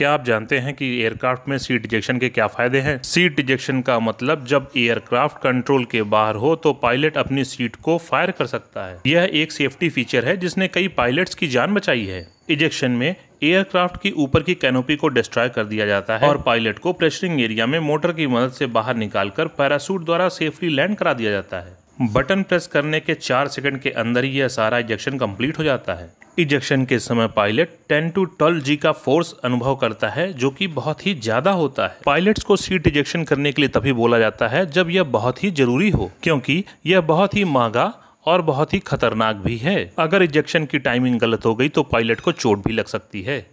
क्या आप जानते हैं कि एयरक्राफ्ट में सीट डिजेक्शन के क्या फायदे हैं सीट डिजेक्शन का मतलब जब एयरक्राफ्ट कंट्रोल के बाहर हो तो पायलट अपनी सीट को फायर कर सकता है यह एक सेफ्टी फीचर है जिसने कई पायलट्स की जान बचाई है इजेक्शन में एयरक्राफ्ट की ऊपर की कैनोपी को डिस्ट्रॉय कर दिया जाता है और पायलट को प्रेशरिंग एरिया में मोटर की मदद से बाहर निकालकर पैरासूट द्वारा सेफली लैंड करा दिया जाता है बटन प्रेस करने के चार सेकंड के अंदर ही यह सारा इजेक्शन कंप्लीट हो जाता है इजेक्शन के समय पायलट 10 टू 12 जी का फोर्स अनुभव करता है जो कि बहुत ही ज्यादा होता है पायलट्स को सीट इजेक्शन करने के लिए तभी बोला जाता है जब यह बहुत ही जरूरी हो क्योंकि यह बहुत ही महंगा और बहुत ही खतरनाक भी है अगर इजेक्शन की टाइमिंग गलत हो गई तो पायलट को चोट भी लग सकती है